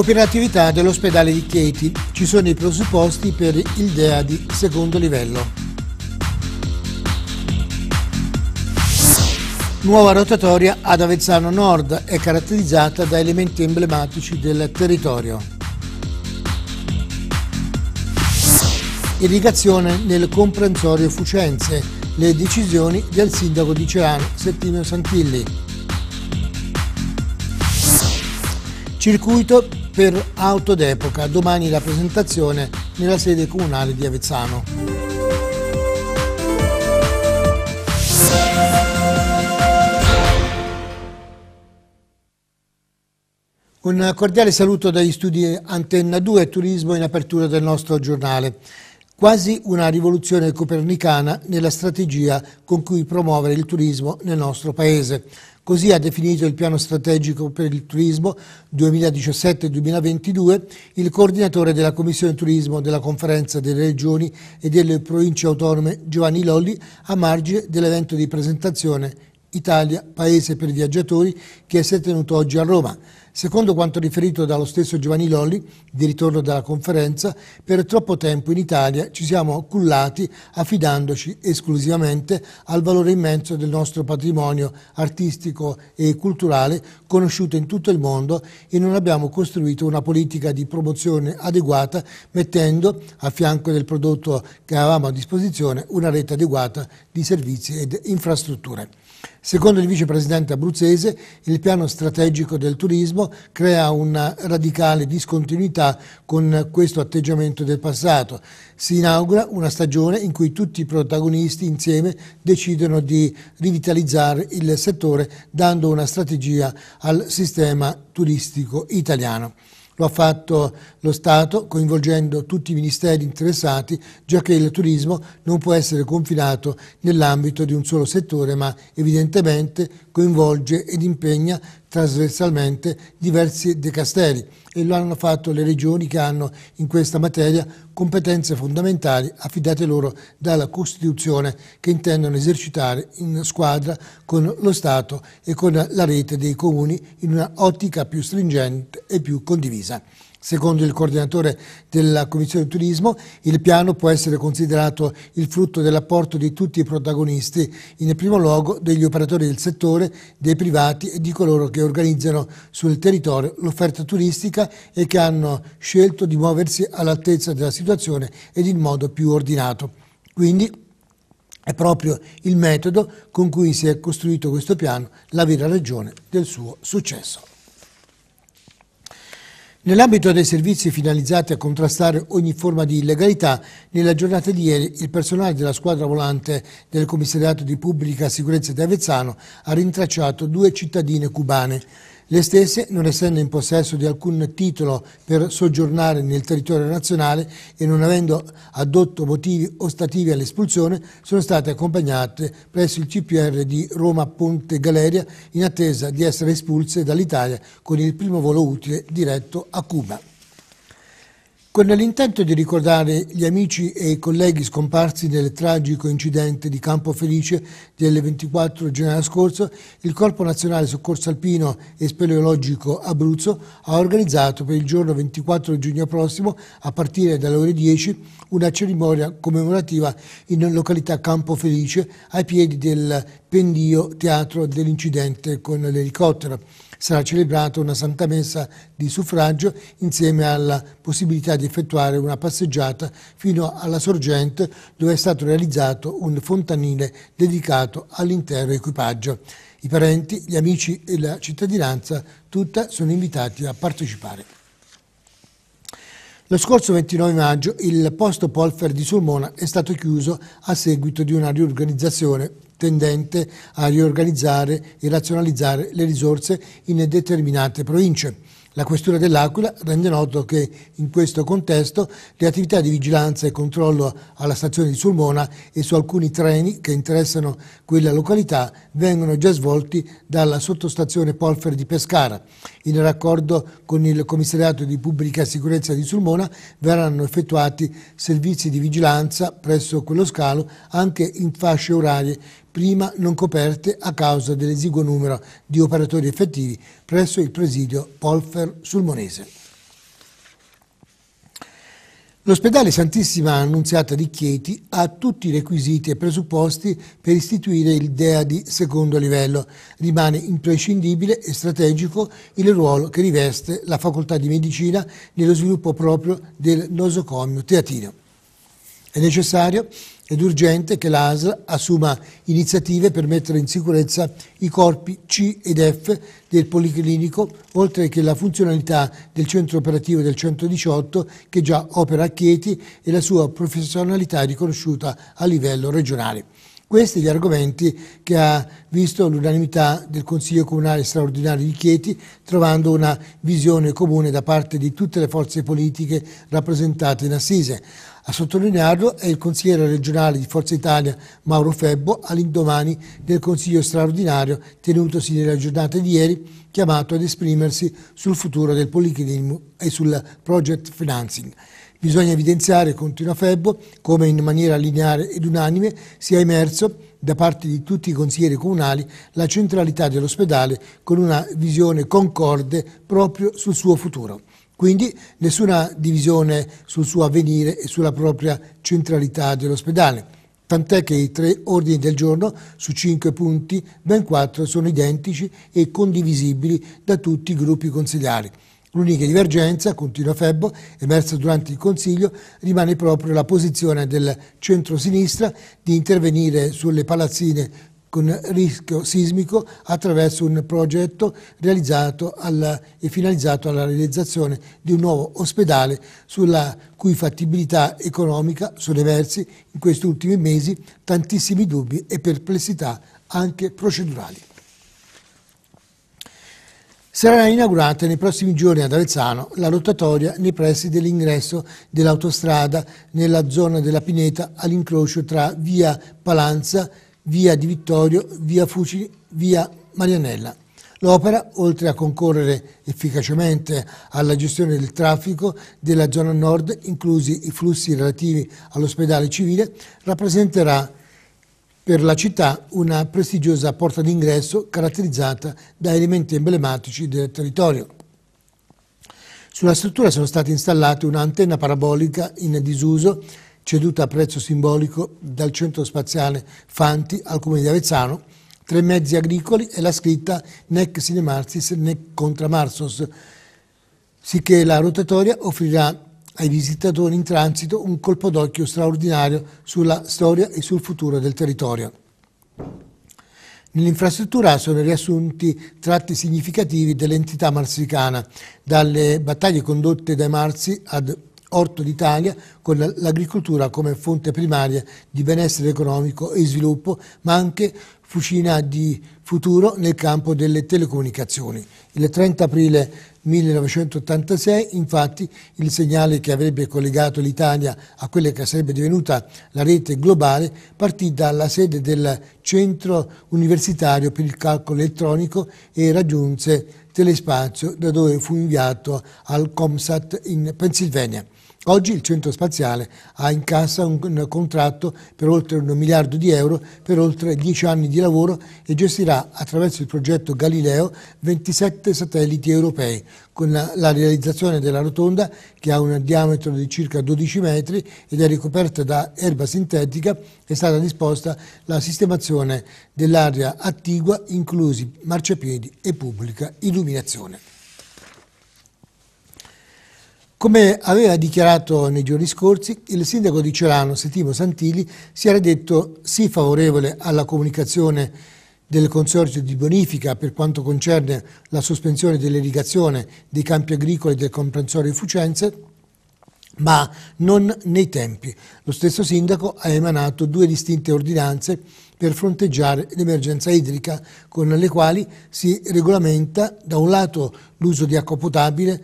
Operatività dell'ospedale di Chieti. Ci sono i presupposti per il DEA di secondo livello. Nuova rotatoria ad Avezzano Nord è caratterizzata da elementi emblematici del territorio. Irrigazione nel comprensorio Fucenze, le decisioni del sindaco di Ceano, Settimio Santilli. Circuito per auto d'epoca. Domani la presentazione nella sede comunale di Avezzano. Un cordiale saluto dagli studi Antenna 2 e Turismo in apertura del nostro giornale. Quasi una rivoluzione copernicana nella strategia con cui promuovere il turismo nel nostro paese. Così ha definito il piano strategico per il turismo 2017-2022 il coordinatore della Commissione Turismo della Conferenza delle Regioni e delle Province Autonome Giovanni Lolli a margine dell'evento di presentazione Italia, Paese per Viaggiatori che si è tenuto oggi a Roma. Secondo quanto riferito dallo stesso Giovanni Lolli, di ritorno dalla conferenza, per troppo tempo in Italia ci siamo cullati affidandoci esclusivamente al valore immenso del nostro patrimonio artistico e culturale conosciuto in tutto il mondo e non abbiamo costruito una politica di promozione adeguata mettendo a fianco del prodotto che avevamo a disposizione una rete adeguata di servizi ed infrastrutture. Secondo il vicepresidente abruzzese, il piano strategico del turismo crea una radicale discontinuità con questo atteggiamento del passato. Si inaugura una stagione in cui tutti i protagonisti insieme decidono di rivitalizzare il settore dando una strategia al sistema turistico italiano. Lo ha fatto lo Stato coinvolgendo tutti i ministeri interessati, già che il turismo non può essere confinato nell'ambito di un solo settore, ma evidentemente coinvolge ed impegna trasversalmente diversi dicasteri e lo hanno fatto le regioni che hanno in questa materia competenze fondamentali affidate loro dalla Costituzione che intendono esercitare in squadra con lo Stato e con la rete dei comuni in una ottica più stringente e più condivisa. Secondo il coordinatore della Commissione di Turismo, il piano può essere considerato il frutto dell'apporto di tutti i protagonisti, in primo luogo degli operatori del settore, dei privati e di coloro che organizzano sul territorio l'offerta turistica e che hanno scelto di muoversi all'altezza della situazione ed in modo più ordinato. Quindi è proprio il metodo con cui si è costruito questo piano la vera ragione del suo successo. Nell'ambito dei servizi finalizzati a contrastare ogni forma di illegalità, nella giornata di ieri il personale della squadra volante del Commissariato di Pubblica Sicurezza di Avezzano ha rintracciato due cittadine cubane. Le stesse, non essendo in possesso di alcun titolo per soggiornare nel territorio nazionale e non avendo adotto motivi ostativi all'espulsione, sono state accompagnate presso il CPR di Roma Ponte Galeria in attesa di essere espulse dall'Italia con il primo volo utile diretto a Cuba. Dunque, ecco, nell'intento di ricordare gli amici e i colleghi scomparsi nel tragico incidente di Campo Felice del 24 gennaio scorso, il Corpo Nazionale Soccorso Alpino e Speleologico Abruzzo ha organizzato per il giorno 24 giugno prossimo, a partire dalle ore 10, una cerimonia commemorativa in località Campo Felice ai piedi del pendio teatro dell'incidente con l'elicottero. Sarà celebrata una santa messa di suffragio insieme alla possibilità di effettuare una passeggiata fino alla sorgente dove è stato realizzato un fontanile dedicato all'intero equipaggio. I parenti, gli amici e la cittadinanza tutta sono invitati a partecipare. Lo scorso 29 maggio il posto Polfer di Sulmona è stato chiuso a seguito di una riorganizzazione tendente a riorganizzare e razionalizzare le risorse in determinate province. La Questura dell'Aquila rende noto che in questo contesto le attività di vigilanza e controllo alla stazione di Sulmona e su alcuni treni che interessano quella località vengono già svolti dalla sottostazione Polfer di Pescara. In raccordo con il Commissariato di Pubblica Sicurezza di Sulmona verranno effettuati servizi di vigilanza presso quello scalo anche in fasce orarie prima non coperte a causa dell'esiguo numero di operatori effettivi presso il presidio Polfer Sulmonese. L'ospedale Santissima Annunziata di Chieti ha tutti i requisiti e presupposti per istituire il DEA di secondo livello. Rimane imprescindibile e strategico il ruolo che riveste la facoltà di medicina nello sviluppo proprio del nosocomio teatino. È necessario ed urgente che l'ASL assuma iniziative per mettere in sicurezza i corpi C ed F del Policlinico, oltre che la funzionalità del centro operativo del 118 che già opera a Chieti e la sua professionalità riconosciuta a livello regionale. Questi gli argomenti che ha visto l'unanimità del Consiglio Comunale Straordinario di Chieti, trovando una visione comune da parte di tutte le forze politiche rappresentate in Assise. A sottolinearlo è il consigliere regionale di Forza Italia Mauro Febbo all'indomani del consiglio straordinario tenutosi nella giornata di ieri chiamato ad esprimersi sul futuro del Policlinico e sul project financing. Bisogna evidenziare, continua Febbo, come in maniera lineare ed unanime sia emerso da parte di tutti i consiglieri comunali la centralità dell'ospedale con una visione concorde proprio sul suo futuro. Quindi nessuna divisione sul suo avvenire e sulla propria centralità dell'ospedale. Tant'è che i tre ordini del giorno su cinque punti, ben quattro, sono identici e condivisibili da tutti i gruppi consigliari. L'unica divergenza, continua Febbo, emersa durante il Consiglio, rimane proprio la posizione del centro-sinistra di intervenire sulle palazzine con rischio sismico attraverso un progetto realizzato alla, e finalizzato alla realizzazione di un nuovo ospedale sulla cui fattibilità economica sono emersi in questi ultimi mesi tantissimi dubbi e perplessità anche procedurali. Sarà inaugurata nei prossimi giorni ad Avezzano la rotatoria nei pressi dell'ingresso dell'autostrada nella zona della Pineta all'incrocio tra via Palanza e via Di Vittorio, via Fuci, via Marianella. L'opera, oltre a concorrere efficacemente alla gestione del traffico della zona nord, inclusi i flussi relativi all'ospedale civile, rappresenterà per la città una prestigiosa porta d'ingresso caratterizzata da elementi emblematici del territorio. Sulla struttura sono state installate un'antenna parabolica in disuso ceduta a prezzo simbolico dal centro spaziale Fanti al comune di Avezzano, tre mezzi agricoli e la scritta nec Cinemarsis nec contra marsos, sicché la rotatoria offrirà ai visitatori in transito un colpo d'occhio straordinario sulla storia e sul futuro del territorio. Nell'infrastruttura sono riassunti tratti significativi dell'entità marsicana, dalle battaglie condotte dai Marsi ad Orto d'Italia con l'agricoltura come fonte primaria di benessere economico e sviluppo, ma anche fucina di futuro nel campo delle telecomunicazioni. Il 30 aprile 1986, infatti, il segnale che avrebbe collegato l'Italia a quella che sarebbe divenuta la rete globale partì dalla sede del Centro Universitario per il Calcolo Elettronico e raggiunse Telespazio, da dove fu inviato al Comsat in Pennsylvania. Oggi il centro spaziale ha in cassa un, contratto per oltre un miliardo di euro per oltre dieci anni di lavoro e gestirà attraverso il progetto Galileo 27 satelliti europei con la realizzazione della rotonda che ha un diametro di circa 12 metri ed è ricoperta da erba sintetica è stata disposta la sistemazione dell'area attigua inclusi marciapiedi e pubblica illuminazione. Come aveva dichiarato nei giorni scorsi, il sindaco di Celano, Settimo Santilli, si era detto sì favorevole alla comunicazione del consorzio di bonifica per quanto concerne la sospensione dell'irrigazione dei campi agricoli del comprensorio Fucenze, ma non nei tempi. Lo stesso sindaco ha emanato due distinte ordinanze per fronteggiare l'emergenza idrica, con le quali si regolamenta da un lato l'uso di acqua potabile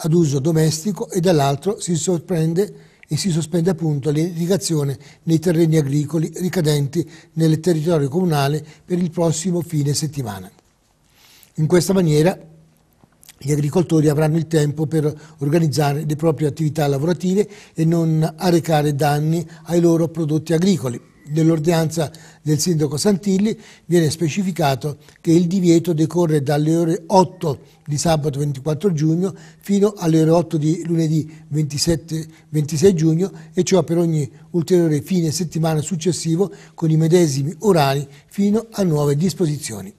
ad uso domestico e dall'altro si sorprende e si sospende appunto l'irrigazione nei terreni agricoli ricadenti nel territorio comunale per il prossimo fine settimana. In questa maniera gli agricoltori avranno il tempo per organizzare le proprie attività lavorative e non arrecare danni ai loro prodotti agricoli. Nell'ordinanza del sindaco Santilli viene specificato che il divieto decorre dalle ore 8 di sabato 24 giugno fino alle ore 8 di lunedì 27, 26 giugno e ciò per ogni ulteriore fine settimana successivo con i medesimi orari fino a nuove disposizioni.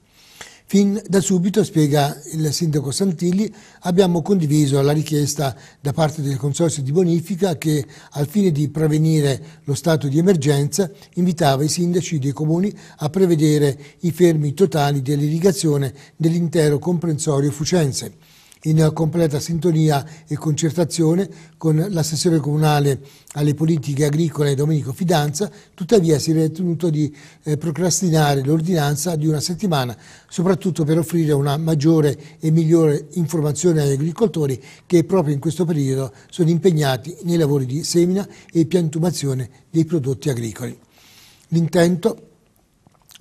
Fin da subito, spiega il sindaco Santilli, abbiamo condiviso la richiesta da parte del Consorzio di Bonifica che, al fine di prevenire lo stato di emergenza, invitava i sindaci dei comuni a prevedere i fermi totali dell'irrigazione dell'intero comprensorio Fucense in completa sintonia e concertazione con l'assessore comunale alle politiche agricole Domenico Fidanza, tuttavia si è tenuto di eh, procrastinare l'ordinanza di una settimana, soprattutto per offrire una maggiore e migliore informazione agli agricoltori che proprio in questo periodo sono impegnati nei lavori di semina e piantumazione dei prodotti agricoli. L'intento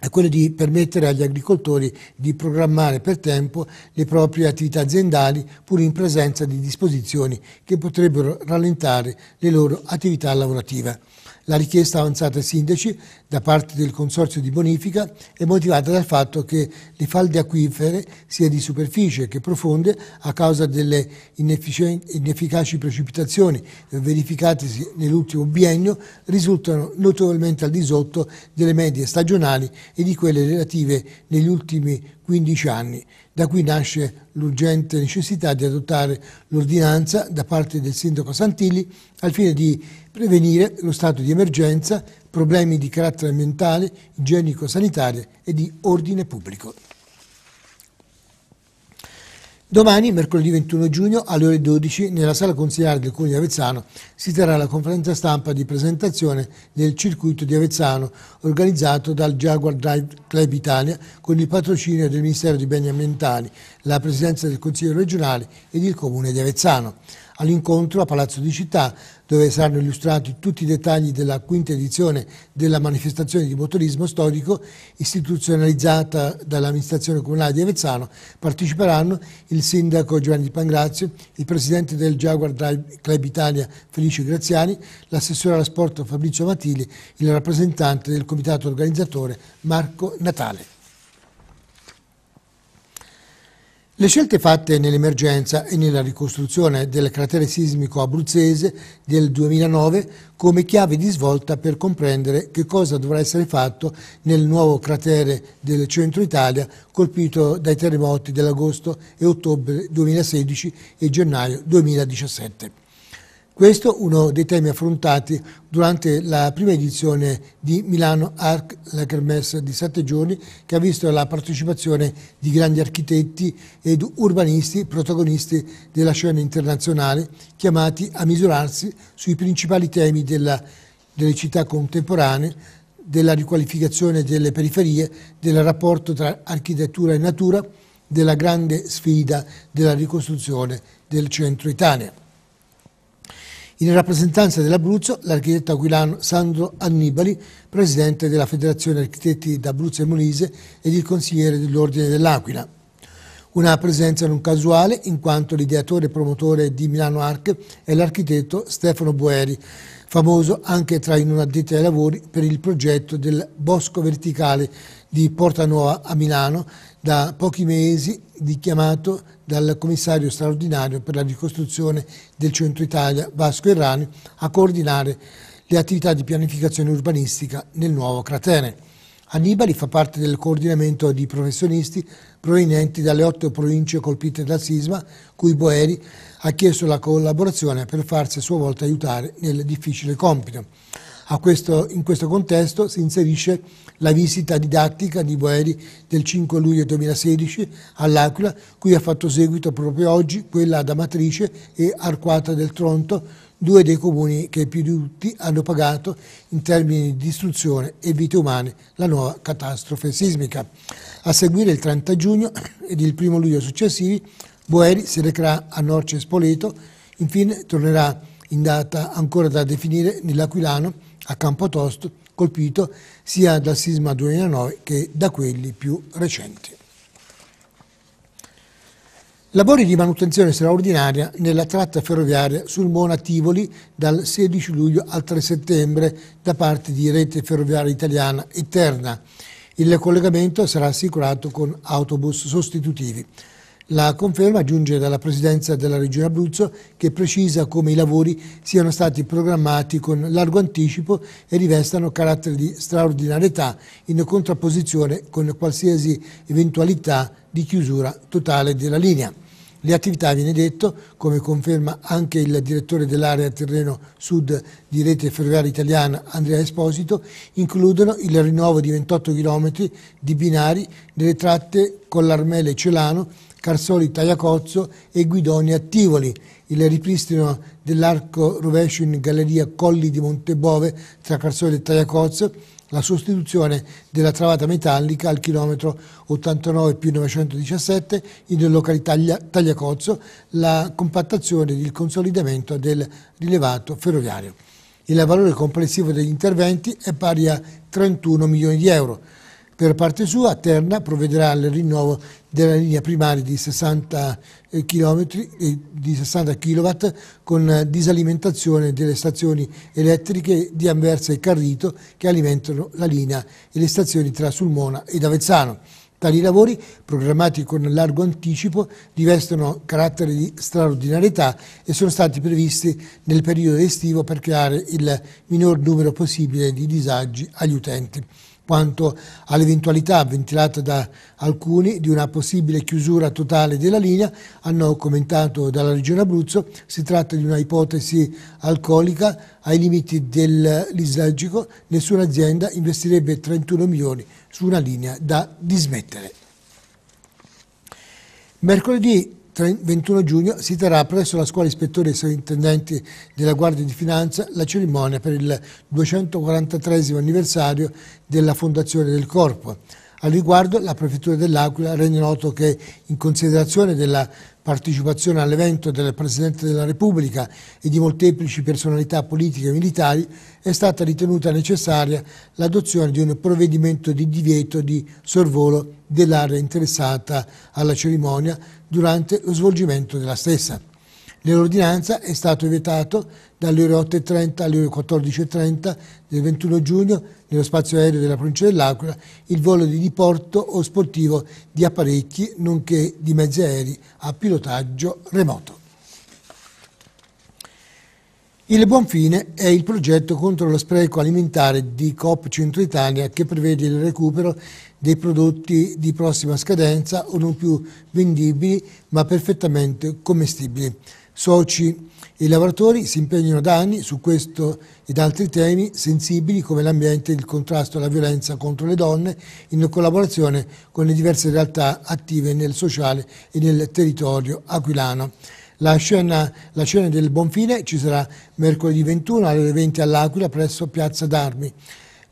è quello di permettere agli agricoltori di programmare per tempo le proprie attività aziendali pur in presenza di disposizioni che potrebbero rallentare le loro attività lavorative. La richiesta avanzata ai sindaci da parte del Consorzio di bonifica è motivata dal fatto che le falde acquifere, sia di superficie che profonde, a causa delle inefficaci precipitazioni verificatesi nell'ultimo biennio, risultano notevolmente al di sotto delle medie stagionali e di quelle relative negli ultimi 15 anni. Da qui nasce l'urgente necessità di adottare l'ordinanza da parte del sindaco Santilli al fine di prevenire lo stato di emergenza, problemi di carattere ambientale, igienico-sanitario e di ordine pubblico. Domani, mercoledì 21 giugno, alle ore 12, nella sala consigliare del Comune di Avezzano, si terrà la conferenza stampa di presentazione del circuito di Avezzano, organizzato dal Jaguar Drive Club Italia, con il patrocinio del Ministero dei Beni Ambientali, la Presidenza del Consiglio regionale ed il Comune di Avezzano all'incontro a Palazzo di Città dove saranno illustrati tutti i dettagli della quinta edizione della manifestazione di motorismo storico istituzionalizzata dall'amministrazione comunale di Avezzano. Parteciperanno il sindaco Giovanni Pangrazio, il presidente del Jaguar Drive Club Italia Felice Graziani, l'assessore alla sport Fabrizio Matili, il rappresentante del comitato organizzatore Marco Natale. Le scelte fatte nell'emergenza e nella ricostruzione del cratere sismico abruzzese del 2009 come chiave di svolta per comprendere che cosa dovrà essere fatto nel nuovo cratere del centro Italia colpito dai terremoti dell'agosto e ottobre 2016 e gennaio 2017. Questo è uno dei temi affrontati durante la prima edizione di Milano Arc, la Kermesse di sette giorni, che ha visto la partecipazione di grandi architetti ed urbanisti protagonisti della scena internazionale, chiamati a misurarsi sui principali temi della, delle città contemporanee, della riqualificazione delle periferie, del rapporto tra architettura e natura, della grande sfida della ricostruzione del centro Italia. In rappresentanza dell'Abruzzo, l'architetto aquilano Sandro Annibali, presidente della Federazione Architetti d'Abruzzo e Molise ed il consigliere dell'Ordine dell'Aquila. Una presenza non casuale, in quanto l'ideatore e promotore di Milano Arc è l'architetto Stefano Boeri, famoso anche tra i non addetti ai lavori per il progetto del Bosco Verticale di Porta Nuova a Milano, da pochi mesi richiamato dal commissario straordinario per la ricostruzione del centro Italia Vasco Errani a coordinare le attività di pianificazione urbanistica nel nuovo cratere. Annibali fa parte del coordinamento di professionisti provenienti dalle otto province colpite dal sisma, cui Boeri ha chiesto la collaborazione per farsi a sua volta aiutare nel difficile compito. Questo, in questo contesto si inserisce la visita didattica di Boeri del 5 luglio 2016 all'Aquila, cui ha fatto seguito proprio oggi quella ad Amatrice e Arquata del Tronto, due dei comuni che più di tutti hanno pagato in termini di distruzione e vite umane la nuova catastrofe sismica. A seguire il 30 giugno ed il 1 luglio successivi, Boeri si recherà a Norce Spoleto, infine tornerà in data ancora da definire nell'Aquilano a Campotosto colpito sia dal sisma 2009 che da quelli più recenti. Lavori di manutenzione straordinaria nella tratta ferroviaria sul Mona Tivoli dal 16 luglio al 3 settembre da parte di Rete Ferroviaria Italiana e Terna. Il collegamento sarà assicurato con autobus sostitutivi. La conferma giunge dalla Presidenza della Regione Abruzzo che precisa come i lavori siano stati programmati con largo anticipo e rivestano carattere di straordinarietà in contrapposizione con qualsiasi eventualità di chiusura totale della linea. Le attività, viene detto, come conferma anche il direttore dell'area terreno sud di rete ferroviaria italiana Andrea Esposito, includono il rinnovo di 28 km di binari delle tratte con l'Armele celano Carsoli Tagliacozzo e Guidoni a Tivoli. Il ripristino dell'arco rovescio in galleria Colli di Montebove tra Carsoli e Tagliacozzo la sostituzione della travata metallica al chilometro 89 più 917 in località Tagliacozzo, la compattazione e il consolidamento del rilevato ferroviario. Il valore complessivo degli interventi è pari a 31 milioni di euro. Per parte sua, Terna provvederà al rinnovo della linea primaria di 60 km, eh, eh, di 60 kW con disalimentazione delle stazioni elettriche di Anversa e Carrito che alimentano la linea e le stazioni tra Sulmona ed Avezzano. Tali lavori, programmati con largo anticipo, rivestono carattere di straordinarietà e sono stati previsti nel periodo estivo per creare il minor numero possibile di disagi agli utenti quanto all'eventualità ventilata da alcuni di una possibile chiusura totale della linea, hanno commentato dalla Regione Abruzzo, si tratta di una ipotesi alcolica ai limiti dell'isergico, nessuna azienda investirebbe 31 milioni su una linea da dismettere. Mercoledì 21 giugno si terrà presso la scuola ispettori e sovrintendenti della Guardia di Finanza la cerimonia per il 243 anniversario della fondazione del Corpo. Al riguardo la Prefettura dell'Aquila rende noto che in considerazione della partecipazione all'evento del Presidente della Repubblica e di molteplici personalità politiche e militari, è stata ritenuta necessaria l'adozione di un provvedimento di divieto di sorvolo dell'area interessata alla cerimonia durante lo svolgimento della stessa. Nell'ordinanza è stato vietato dalle ore 8.30 alle ore 14.30 del 21 giugno nello spazio aereo della provincia dell'Aquila il volo di diporto o sportivo di apparecchi nonché di mezzi aerei a pilotaggio remoto. Il buon fine è il progetto contro lo spreco alimentare di Coop Centro Italia che prevede il recupero dei prodotti di prossima scadenza o non più vendibili ma perfettamente commestibili soci e lavoratori si impegnano da anni su questo ed altri temi sensibili come l'ambiente e il contrasto alla violenza contro le donne in collaborazione con le diverse realtà attive nel sociale e nel territorio aquilano. La scena, la scena del Bonfine ci sarà mercoledì 21 alle 20 all'Aquila presso Piazza d'Armi.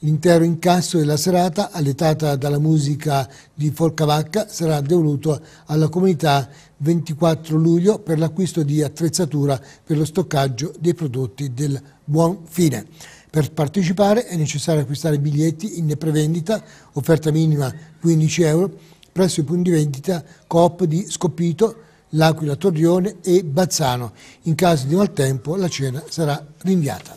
L'intero incasso della serata, allietata dalla musica di Forcavacca, sarà devoluto alla comunità 24 luglio per l'acquisto di attrezzatura per lo stoccaggio dei prodotti del buon fine. Per partecipare è necessario acquistare biglietti in prevendita, offerta minima 15 euro, presso i punti vendita Coop di Scoppito, L'Aquila Torrione e Bazzano. In caso di maltempo la cena sarà rinviata.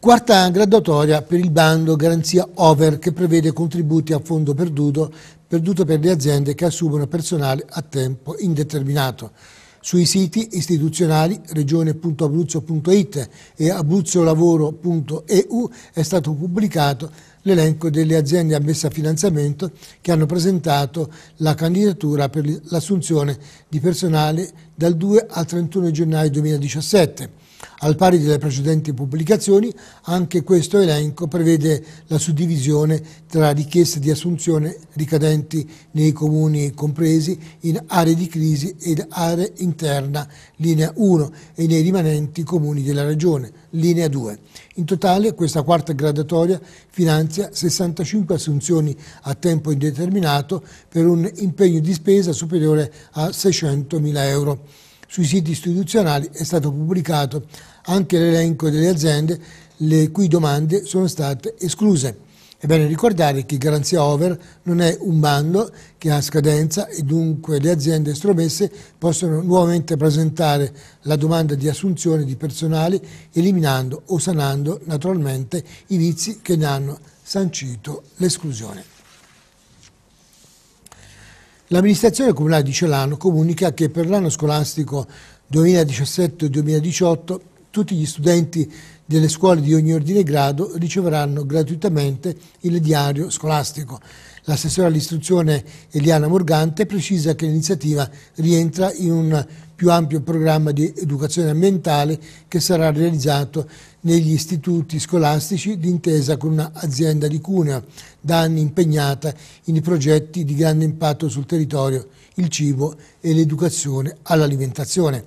Quarta graduatoria per il bando garanzia over che prevede contributi a fondo perduto, perduto per le aziende che assumono personale a tempo indeterminato. Sui siti istituzionali regione.abruzzo.it e abruzzolavoro.eu è stato pubblicato l'elenco delle aziende ammesse a finanziamento che hanno presentato la candidatura per l'assunzione di personale dal 2 al 31 gennaio 2017. Al pari delle precedenti pubblicazioni, anche questo elenco prevede la suddivisione tra richieste di assunzione ricadenti nei comuni compresi in aree di crisi ed aree interna linea 1 e nei rimanenti comuni della regione linea 2. In totale questa quarta gradatoria finanzia 65 assunzioni a tempo indeterminato per un impegno di spesa superiore a 600.000 euro sui siti istituzionali è stato pubblicato anche l'elenco delle aziende le cui domande sono state escluse. È bene ricordare che Garanzia Over non è un bando che ha scadenza e dunque le aziende estromesse possono nuovamente presentare la domanda di assunzione di personale eliminando o sanando naturalmente i vizi che ne hanno sancito l'esclusione. L'amministrazione comunale di Celano comunica che per l'anno scolastico 2017-2018 tutti gli studenti delle scuole di ogni ordine e grado riceveranno gratuitamente il diario scolastico. L'assessore all'istruzione Eliana Morgante precisa che l'iniziativa rientra in un più ampio programma di educazione ambientale che sarà realizzato negli istituti scolastici d'intesa con un'azienda di Cuneo, da anni impegnata in progetti di grande impatto sul territorio, il cibo e l'educazione all'alimentazione.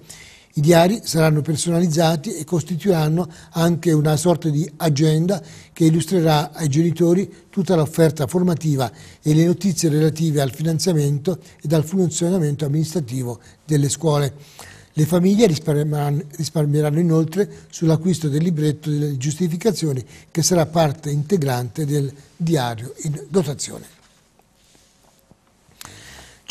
I diari saranno personalizzati e costituiranno anche una sorta di agenda che illustrerà ai genitori tutta l'offerta formativa e le notizie relative al finanziamento ed al funzionamento amministrativo delle scuole. Le famiglie risparmieranno, risparmieranno inoltre sull'acquisto del libretto delle giustificazioni che sarà parte integrante del diario in dotazione.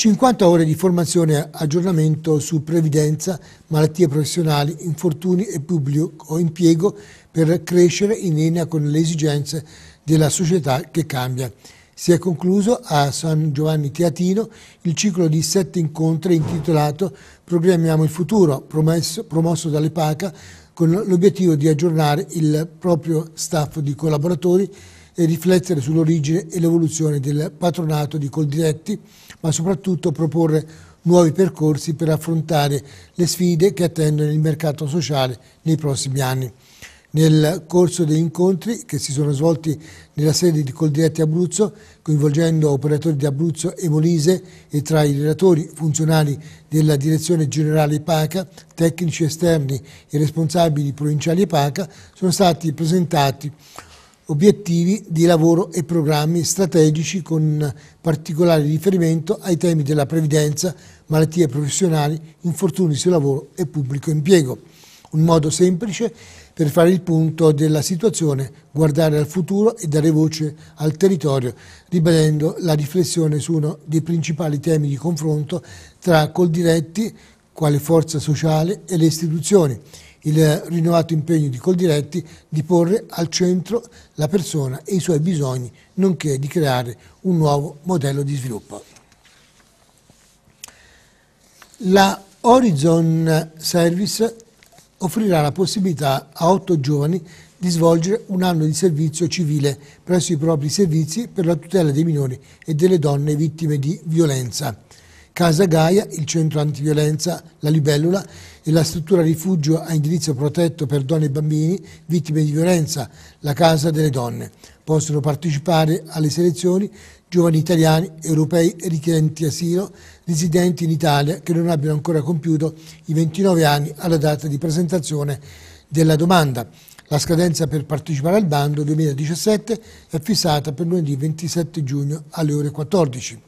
50 ore di formazione e aggiornamento su previdenza, malattie professionali, infortuni e pubblico impiego per crescere in linea con le esigenze della società che cambia. Si è concluso a San Giovanni Teatino il ciclo di sette incontri intitolato Programmiamo il futuro, promesso, promosso dalle PACA con l'obiettivo di aggiornare il proprio staff di collaboratori e riflettere sull'origine e l'evoluzione del patronato di Coldiretti, ma soprattutto proporre nuovi percorsi per affrontare le sfide che attendono il mercato sociale nei prossimi anni. Nel corso degli incontri che si sono svolti nella sede di Coldiretti Abruzzo, coinvolgendo operatori di Abruzzo e Molise e tra i relatori funzionali della Direzione Generale IPACA, tecnici esterni e responsabili provinciali IPACA, sono stati presentati obiettivi di lavoro e programmi strategici con particolare riferimento ai temi della previdenza, malattie professionali, infortuni sul lavoro e pubblico impiego. Un modo semplice per fare il punto della situazione, guardare al futuro e dare voce al territorio, ribadendo la riflessione su uno dei principali temi di confronto tra col diretti, quale forza sociale, e le istituzioni, il rinnovato impegno di Coldiretti di porre al centro la persona e i suoi bisogni, nonché di creare un nuovo modello di sviluppo. La Horizon Service offrirà la possibilità a otto giovani di svolgere un anno di servizio civile presso i propri servizi per la tutela dei minori e delle donne vittime di violenza. Casa Gaia, il centro antiviolenza La Libellula e la struttura rifugio a indirizzo protetto per donne e bambini vittime di violenza, la Casa delle Donne. Possono partecipare alle selezioni giovani italiani, europei e richiedenti asilo residenti in Italia che non abbiano ancora compiuto i 29 anni alla data di presentazione della domanda. La scadenza per partecipare al bando 2017 è fissata per lunedì 27 giugno alle ore 14.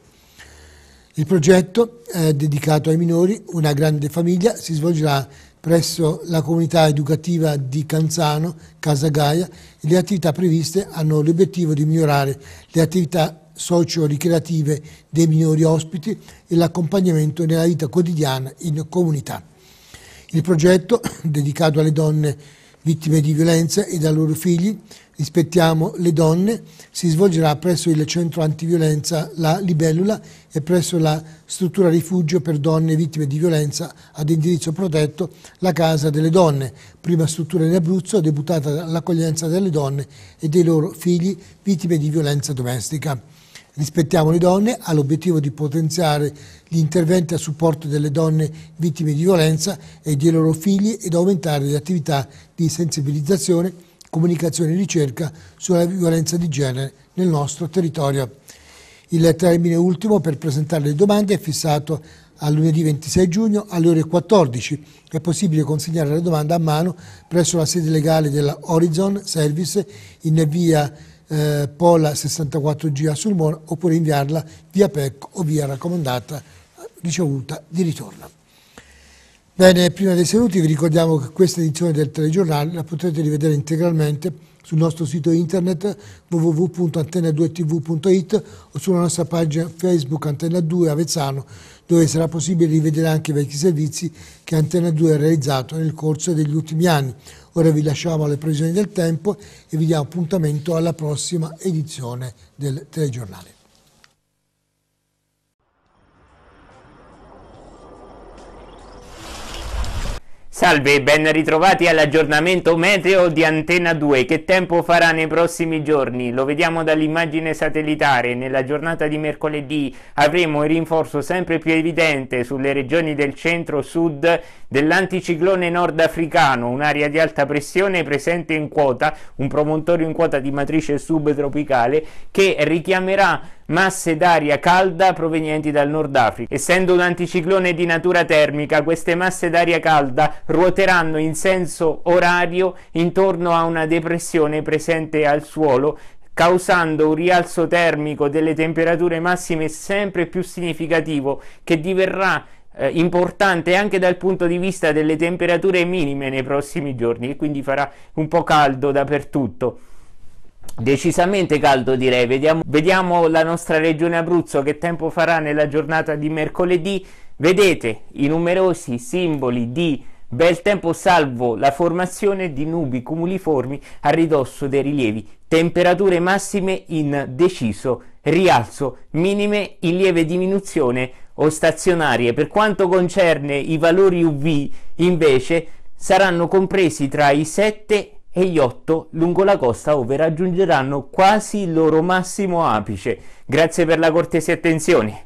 Il progetto è dedicato ai minori, una grande famiglia, si svolgerà presso la comunità educativa di Canzano, Casa Gaia. le attività previste hanno l'obiettivo di migliorare le attività socio-ricreative dei minori ospiti e l'accompagnamento nella vita quotidiana in comunità. Il progetto, dedicato alle donne vittime di violenza e dai loro figli, rispettiamo le donne, si svolgerà presso il centro antiviolenza La Libellula e presso la struttura rifugio per donne vittime di violenza ad indirizzo protetto La Casa delle Donne, prima struttura in Abruzzo deputata all'accoglienza delle donne e dei loro figli vittime di violenza domestica. Rispettiamo le donne ha l'obiettivo di potenziare gli interventi a supporto delle donne vittime di violenza e dei loro figli ed aumentare le attività di sensibilizzazione, comunicazione e ricerca sulla violenza di genere nel nostro territorio. Il termine ultimo per presentare le domande è fissato a lunedì 26 giugno alle ore 14. È possibile consegnare la domanda a mano presso la sede legale della Horizon Service in via eh, Pola 64G a Sulmona oppure inviarla via PEC o via raccomandata eh, ricevuta di ritorno. Bene, prima dei saluti vi ricordiamo che questa edizione del telegiornale la potrete rivedere integralmente sul nostro sito internet www.antenna2tv.it o sulla nostra pagina Facebook Antenna 2 Avezzano, dove sarà possibile rivedere anche i vecchi servizi che Antenna 2 ha realizzato nel corso degli ultimi anni, Ora vi lasciamo alle previsioni del tempo e vi diamo appuntamento alla prossima edizione del telegiornale. Salve, ben ritrovati all'aggiornamento meteo di Antena 2. Che tempo farà nei prossimi giorni? Lo vediamo dall'immagine satellitare. Nella giornata di mercoledì avremo il rinforzo sempre più evidente sulle regioni del centro-sud dell'anticiclone nordafricano, un'area di alta pressione presente in quota, un promontorio in quota di matrice subtropicale che richiamerà masse d'aria calda provenienti dal Nord Africa. Essendo un anticiclone di natura termica, queste masse d'aria calda ruoteranno in senso orario intorno a una depressione presente al suolo causando un rialzo termico delle temperature massime sempre più significativo che diverrà eh, importante anche dal punto di vista delle temperature minime nei prossimi giorni e quindi farà un po' caldo dappertutto decisamente caldo direi vediamo, vediamo la nostra regione Abruzzo che tempo farà nella giornata di mercoledì vedete i numerosi simboli di bel tempo salvo la formazione di nubi cumuliformi a ridosso dei rilievi, temperature massime in deciso rialzo, minime in lieve diminuzione o stazionarie. Per quanto concerne i valori UV, invece, saranno compresi tra i 7 e gli 8 lungo la costa ove raggiungeranno quasi il loro massimo apice. Grazie per la cortese attenzione.